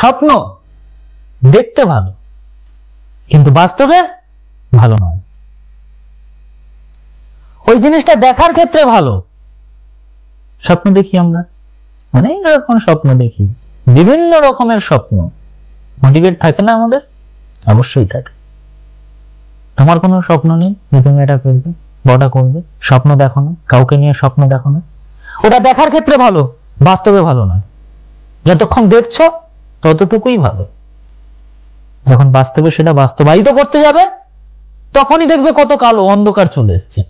স্বপ্ন দেখতে ভালো কিন্তু বাস্তবে ভালো নয় ওই জিনিসটা দেখার ক্ষেত্রে ভালো স্বপ্ন দেখি আমরা অনেক রকম স্বপ্ন দেখি বিভিন্ন রকমের স্বপ্ন মোটিভেট থাকে না আমাদের অবশ্যই থাকে তোমার কোনো স্বপ্ন নেই যে তুমি এটা করবে বড়টা করবে স্বপ্ন দেখো না কাউকে নিয়ে স্বপ্ন দেখো না ওটা দেখার ক্ষেত্রে ভালো বাস্তবে ভালো নয় যতক্ষণ দেখছো ততটুকুই ভালো যখন বাস্তবে সেটা বাস্তবায়িত করতে যাবে তখনই দেখবে কত কালো অন্ধকার চলে এসছে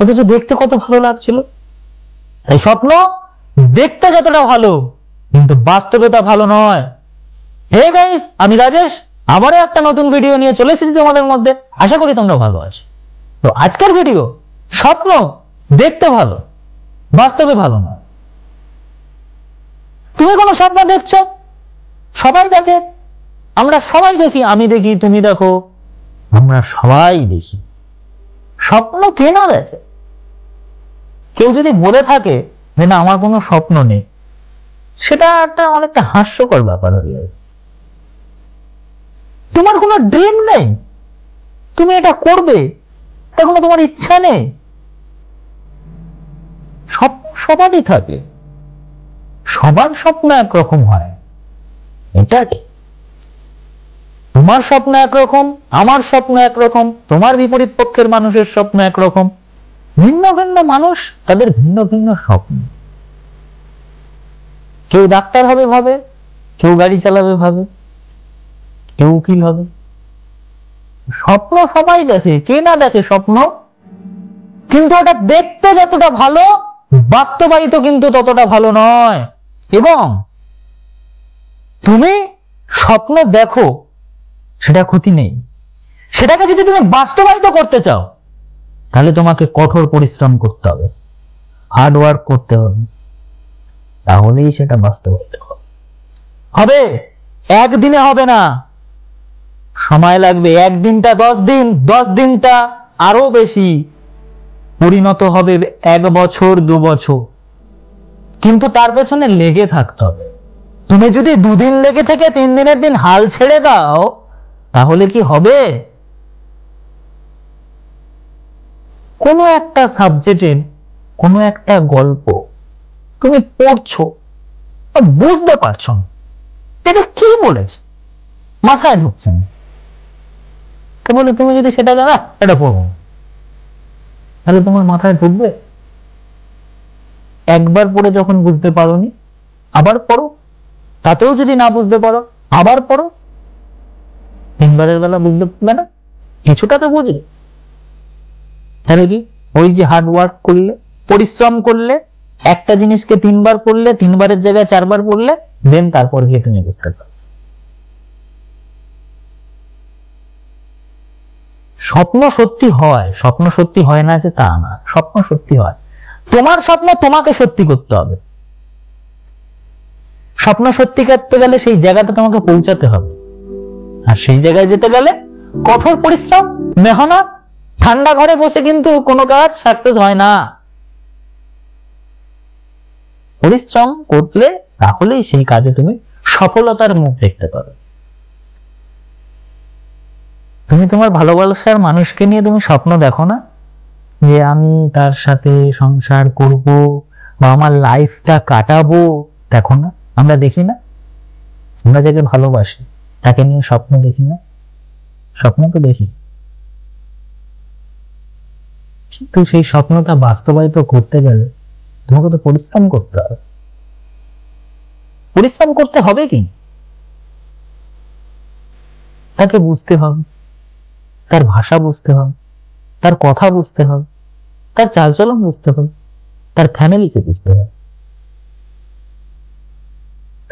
অথচ দেখতে কত ভালো লাগছিল তাই স্বপ্ন দেখতে যতটা ভালো কিন্তু বাস্তবে তা ভালো নয় হে গাইস আমি রাজেশ আবারও একটা নতুন ভিডিও নিয়ে চলে এসেছি তোমাদের মধ্যে আশা করি তোমরা ভালো আছো তো আজকের ভিডিও স্বপ্ন দেখতে ভালো বাস্তবে ভালো নয় তুমি কোনো স্বপ্ন দেখছ সবাই দেখে আমরা সবাই দেখি আমি দেখি তুমি দেখো আমরা সবাই দেখি স্বপ্ন কে না দেখে কেউ যদি বলে থাকে যে না আমার কোনো স্বপ্ন নেই সেটা একটা অনেকটা হাস্যকর ব্যাপার হয়ে যাবে তোমার কোনো ড্রিম নেই তুমি এটা করবে এখনো তোমার ইচ্ছা নেই সব সবারই থাকে সবার স্বপ্ন একরকম হয় এটা তোমার স্বপ্ন একরকম আমার স্বপ্ন একরকম তোমার বিপরীত পক্ষের মানুষের স্বপ্ন একরকম ভিন্ন ভিন্ন মানুষ তাদের ভিন্ন ভিন্ন স্বপ্ন কেউ ডাক্তার হবে ভাবে কেউ গাড়ি চালাবে ভাবে কেউ উকিল হবে স্বপ্ন সবাই দেখে কে না দেখে স্বপ্ন কিন্তু ওটা দেখতে যতটা ভালো বাস্তবায়িত কিন্তু ততটা ভালো নয় এবং তুমি স্বপ্ন দেখো সেটা ক্ষতি নেই সেটাকে যদি তুমি বাস্তবায়িত করতে চাও তাহলে তোমাকে কঠোর পরিশ্রম করতে হবে হার্ড ওয়ার্ক করতে হবে তাহলেই সেটা বাস্তবায়িত হবে হবে একদিনে হবে না সময় লাগবে একদিনটা দশ দিন দশ দিনটা আরো বেশি পরিণত হবে এক বছর দু বছর কিন্তু তার পেছনে লেগে থাকতে হবে তুমি যদি দুদিন লেগে থেকে তিন দিনের দিন হাল ছেড়ে দাও তাহলে কি হবে কোনো একটা সাবজেক্টের কোনো একটা গল্প তুমি পড়ছো বুঝতে পারছো না এটা কি বলেছে মাথায় ঢুকছে না বলে তুমি যদি সেটা জানা এটা পড়বো তাহলে তোমার মাথায় ঢুকবে একবার পড়ে যখন বুঝতে পারোনি আবার পড়ো তাতেও যদি না বুঝতে পারো আবার পড়ো তিনবারের বেলা বুঝতে পারবে না কিছুটা তো বুঝবে তাহলে কি ওই যে হার্ডওয়ার্ক করলে পরিশ্রম করলে একটা জিনিসকে তিনবার পড়লে তিনবারের জায়গায় চারবার পড়লে দেন তারপর গিয়ে তুমি বুঝতে পারবে স্বপ্ন সত্যি হয় স্বপ্ন সত্যি হয় না যে তা না স্বপ্ন সত্যি হয় তোমার স্বপ্ন তোমাকে সত্যি করতে হবে স্বপ্ন সত্যি করতে গেলে সেই জায়গাটা তোমাকে পৌঁছাতে হবে আর সেই জায়গায় যেতে গেলে কঠোর পরিশ্রম মেহনত ঠান্ডা ঘরে বসে কিন্তু কোনো কাজ সাকসেস হয় না পরিশ্রম করলে তাহলেই সেই কাজে তুমি সফলতার মুখ দেখতে পাবে তুমি তোমার ভালোবাসার মানুষকে নিয়ে তুমি স্বপ্ন দেখো না যে আমি তার সাথে সংসার করব বা আমার লাইফটা কাটাবো দেখো না আমরা দেখি না আমরা যাকে ভালোবাসি তাকে নিয়ে স্বপ্ন দেখি না স্বপ্ন তো দেখি কিন্তু সেই স্বপ্নটা বাস্তবায়িত করতে গেলে তোমাকে তো পরিশ্রম করতে হবে পরিশ্রম করতে হবে কি তাকে বুঝতে হবে তার ভাষা বুঝতে হবে তার কথা বুঝতে হবে তার চালচলন বুঝতে হবে তার ফ্যামিলিকে বুঝতে হবে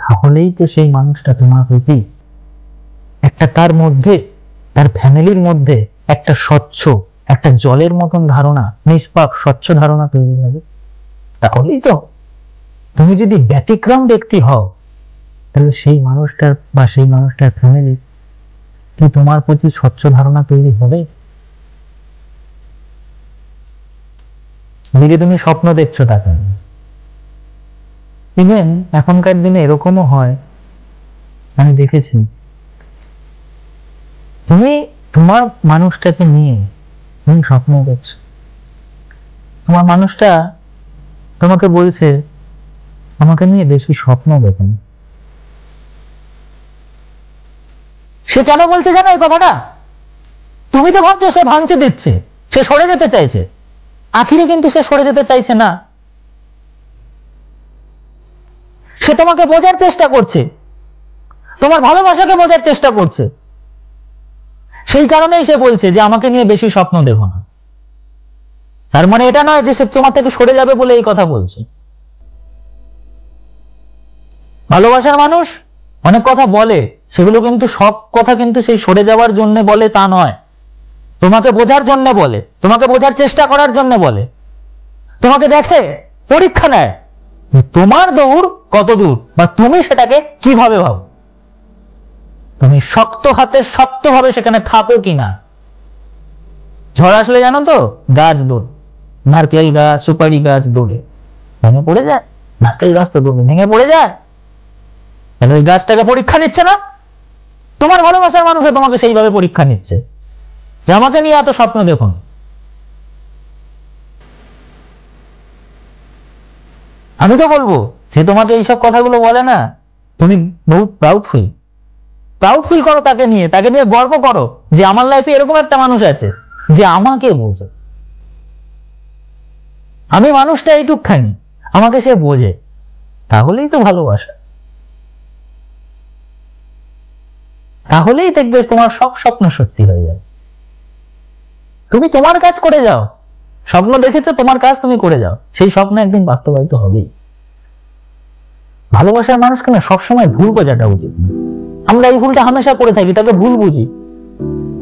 তাহলেই তো সেই মানুষটা তোমার প্রতি একটা তার মধ্যে তার ফ্যামিলির মধ্যে একটা স্বচ্ছ একটা জলের মতন ধারণা নিষ্পাপ স্বচ্ছ ধারণা তৈরি হবে তাহলেই তো তুমি যদি ব্যতিক্রম ব্যক্তি হও তাহলে সেই মানুষটার বা সেই মানুষটার ফ্যামিলির কি তোমার প্রতি স্বচ্ছ ধারণা তৈরি হবে দিকে তুমি স্বপ্ন দেখছো তাকে ইভেন এখনকার দিনে এরকমও হয় আমি দেখেছি তুমি তোমার মানুষটাকে নিয়ে তুমি স্বপ্ন দেখছো তোমার মানুষটা তোমাকে বলছে আমাকে নিয়ে বেশি স্বপ্ন দেখুন সে কেন বলছে জানো এই কথাটা তুমি তো ভাবছো সে ভাঙছে দিচ্ছে সে সরে যেতে চাইছে আখিরে কিন্তু সে সরে যেতে চাইছে না সে তোমাকে বোঝার চেষ্টা করছে তোমার ভালোবাসাকে বোঝার চেষ্টা করছে সেই কারণেই সে বলছে যে আমাকে নিয়ে বেশি স্বপ্ন দেব না তার মানে এটা নয় যে সে তোমার থেকে সরে যাবে বলে এই কথা বলছে ভালোবাসার মানুষ অনেক কথা বলে সেগুলো কিন্তু সব কথা কিন্তু সেই সরে যাওয়ার জন্য বলে তা নয় তোমাকে বোঝার জন্য বলে তোমাকে বোঝার চেষ্টা করার জন্য বলে তোমাকে দেখে পরীক্ষা নেয় তোমার দৌড় কত দূর বা তুমি সেটাকে কিভাবে ভাবো তুমি শক্ত হাতে শক্তভাবে সেখানে থাকো কিনা ঝড় আসলে জানো তো গাছ দৌড় নারকেল গাছ সুপারি গাছ দোলে ভেঙে পড়ে যায় নারকেল গাছ তো দোলে ভেঙে পড়ে যায় তাহলে ওই গাছটাকে পরীক্ষা নিচ্ছে না তোমার ভালোবাসার মানুষে তোমাকে সেইভাবে পরীক্ষা নিচ্ছে জামাকে নিয়ে এত স্বপ্ন দেখুন আমি তো বলবো যে তোমাকে এইসব কথাগুলো বলে না তুমি বহুত প্রাউড ফিল প্রাউড ফিল করো তাকে নিয়ে তাকে নিয়ে গর্ব করো যে আমার লাইফে এরকম একটা মানুষ আছে যে আমাকে বোঝে আমি মানুষটা এইটুক খানি আমাকে সে বোঝে তাহলেই তো ভালোবাসা তাহলেই দেখবে তোমার সব স্বপ্ন সত্যি হয়ে যাবে তুমি তোমার কাজ করে যাও স্বপ্ন দেখেছো তোমার কাজ তুমি করে যাও সেই স্বপ্ন একদিন বাস্তবায়িত হবেই ভালোবাসার মানুষকে না সবসময় ভুল বোঝাটা উচিত আমরা এই ভুলটা হামেশা করে থাকি তাকে ভুল বুঝি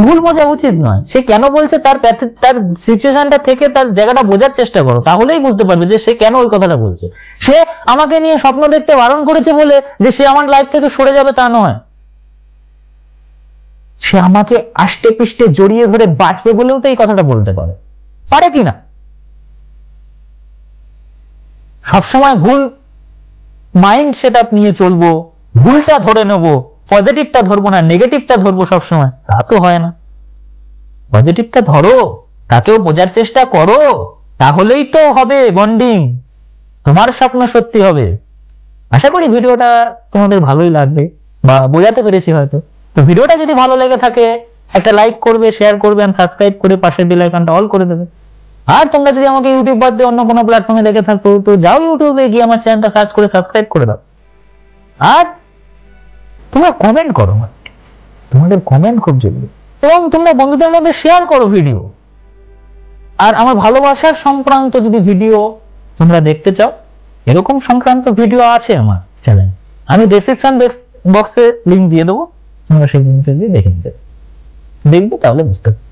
ভুল বোঝা উচিত নয় সে কেন বলছে তার তার সিচুয়েশনটা থেকে তার জায়গাটা বোঝার চেষ্টা করো তাহলেই বুঝতে পারবে যে সে কেন ওই কথাটা বলছে সে আমাকে নিয়ে স্বপ্ন দেখতে বারণ করেছে বলে যে সে আমার লাইফ থেকে সরে যাবে তা নয় সে আমাকে আষ্টে পিষ্টে জড়িয়ে ধরে বাঁচবে বলেও তো এই কথাটা বলতে পারে পারে কি না সবসময় ভুল মাইন্ড সেট আপ নিয়ে চলবো ভুলটা ধরে নেব পজিটিভটা ধরবো না নেগেটিভটা ধরবো সবসময় তা তো হয় না পজিটিভটা ধরো তাকেও বোঝার চেষ্টা করো তাহলেই তো হবে বন্ডিং তোমার স্বপ্ন সত্যি হবে আশা করি ভিডিওটা তোমাদের ভালোই লাগবে বা বোঝাতে পেরেছি হয়তো তো ভিডিওটা যদি ভালো লেগে থাকে একটা লাইক করবে শেয়ার করবে আর সাবস্ক্রাইব করে পাশের বেল আইকনটা অল করে দেবে আর তোমরা যদি আমাকে ইউটিউব বাদ দিয়ে অন্য কোনো প্ল্যাটফর্মে দেখে থাকো তো যাও ইউটিউবে গিয়ে আমার চ্যানেলটা সার্চ করে সাবস্ক্রাইব করে দাও আর তোমরা কমেন্ট করো তোমাদের কমেন্ট খুব জরুরি এবং তোমরা বন্ধুদের মধ্যে শেয়ার করো ভিডিও আর আমার ভালোবাসার সংক্রান্ত যদি ভিডিও তোমরা দেখতে চাও এরকম সংক্রান্ত ভিডিও আছে আমার চ্যানেল আমি ডেসক্রিপশন বক্সে লিঙ্ক দিয়ে দেবো আমরা সেই জিনিসটা দিয়ে দেখে নিতে দেখবে তাহলে বুঝতে পারবো